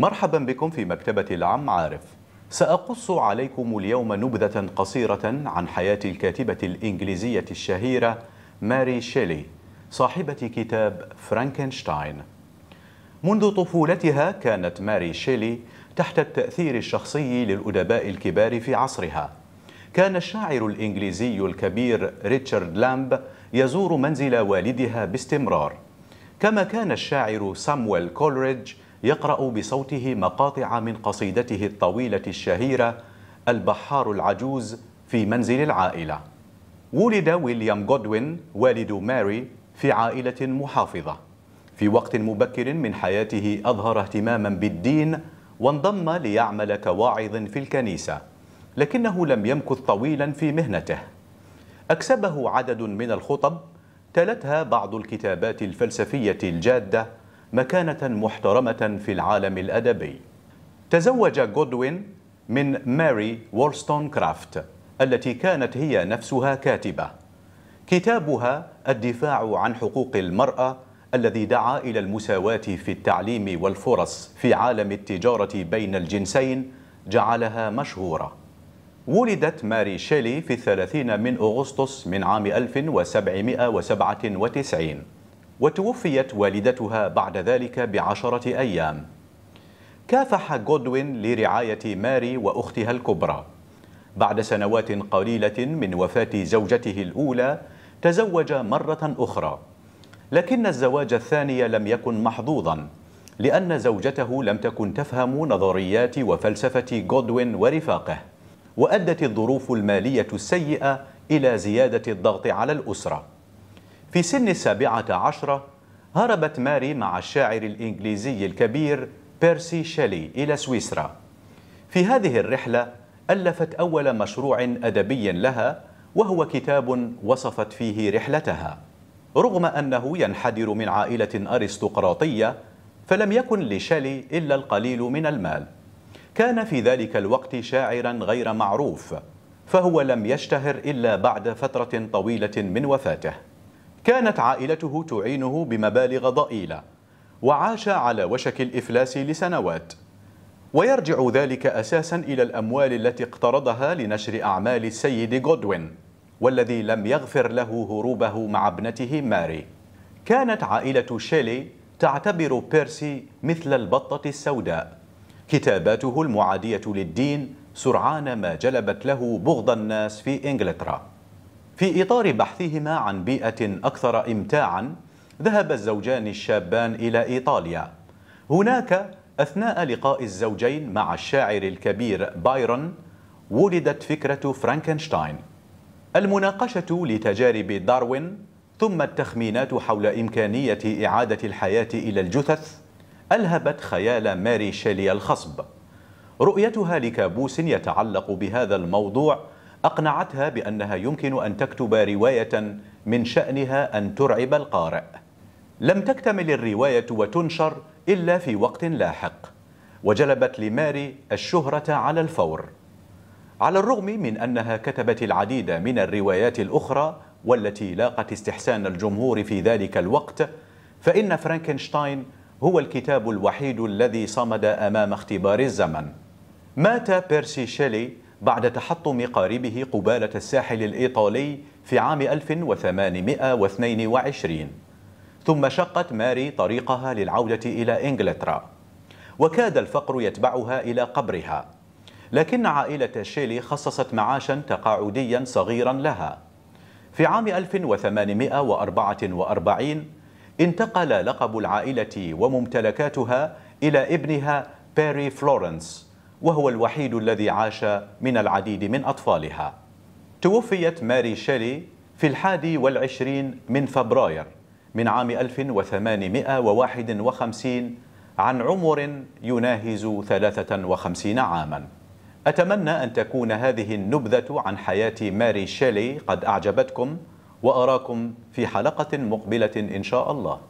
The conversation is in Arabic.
مرحبا بكم في مكتبة العم عارف سأقص عليكم اليوم نبذة قصيرة عن حياة الكاتبة الإنجليزية الشهيرة ماري شيلي صاحبة كتاب فرانكنشتاين منذ طفولتها كانت ماري شيلي تحت التأثير الشخصي للأدباء الكبار في عصرها كان الشاعر الإنجليزي الكبير ريتشارد لامب يزور منزل والدها باستمرار كما كان الشاعر سامويل كولريدج يقرأ بصوته مقاطع من قصيدته الطويلة الشهيرة البحار العجوز في منزل العائلة ولد ويليام جودوين والد ماري في عائلة محافظة في وقت مبكر من حياته أظهر اهتماما بالدين وانضم ليعمل كواعظ في الكنيسة لكنه لم يمكث طويلا في مهنته أكسبه عدد من الخطب تلتها بعض الكتابات الفلسفية الجادة مكانة محترمة في العالم الأدبي تزوج جودوين من ماري وولستون كرافت التي كانت هي نفسها كاتبة كتابها الدفاع عن حقوق المرأة الذي دعا إلى المساواة في التعليم والفرص في عالم التجارة بين الجنسين جعلها مشهورة ولدت ماري شيلي في الثلاثين من أغسطس من عام 1797 وتوفيت والدتها بعد ذلك بعشرة أيام كافح جودوين لرعاية ماري وأختها الكبرى بعد سنوات قليلة من وفاة زوجته الأولى تزوج مرة أخرى لكن الزواج الثاني لم يكن محظوظا لأن زوجته لم تكن تفهم نظريات وفلسفة جودوين ورفاقه وأدت الظروف المالية السيئة إلى زيادة الضغط على الأسرة في سن السابعة عشرة هربت ماري مع الشاعر الإنجليزي الكبير بيرسي شيلي إلى سويسرا في هذه الرحلة ألفت أول مشروع أدبي لها وهو كتاب وصفت فيه رحلتها رغم أنه ينحدر من عائلة أرستقراطية فلم يكن لشيلي إلا القليل من المال كان في ذلك الوقت شاعرا غير معروف فهو لم يشتهر إلا بعد فترة طويلة من وفاته كانت عائلته تعينه بمبالغ ضئيلة وعاش على وشك الإفلاس لسنوات ويرجع ذلك أساسا إلى الأموال التي اقترضها لنشر أعمال السيد غودوين والذي لم يغفر له هروبه مع ابنته ماري كانت عائلة شيلي تعتبر بيرسي مثل البطة السوداء كتاباته المعادية للدين سرعان ما جلبت له بغض الناس في إنجلترا في إطار بحثهما عن بيئة أكثر إمتاعا ذهب الزوجان الشابان إلى إيطاليا هناك أثناء لقاء الزوجين مع الشاعر الكبير بايرون ولدت فكرة فرانكنشتاين المناقشة لتجارب داروين ثم التخمينات حول إمكانية إعادة الحياة إلى الجثث ألهبت خيال ماري شيلي الخصب رؤيتها لكابوس يتعلق بهذا الموضوع أقنعتها بأنها يمكن أن تكتب رواية من شأنها أن ترعب القارئ لم تكتمل الرواية وتنشر إلا في وقت لاحق وجلبت لماري الشهرة على الفور على الرغم من أنها كتبت العديد من الروايات الأخرى والتي لاقت استحسان الجمهور في ذلك الوقت فإن فرانكنشتاين هو الكتاب الوحيد الذي صمد أمام اختبار الزمن مات بيرسي شيلي بعد تحطم قاربه قبالة الساحل الإيطالي في عام 1822 ثم شقت ماري طريقها للعودة إلى إنجلترا وكاد الفقر يتبعها إلى قبرها لكن عائلة شيلي خصصت معاشا تقاعديا صغيرا لها في عام 1844 انتقل لقب العائلة وممتلكاتها إلى ابنها بيري فلورنس وهو الوحيد الذي عاش من العديد من أطفالها توفيت ماري شيلي في الحادي والعشرين من فبراير من عام 1851 عن عمر يناهز 53 عاما أتمنى أن تكون هذه النبذة عن حياة ماري شيلي قد أعجبتكم وأراكم في حلقة مقبلة إن شاء الله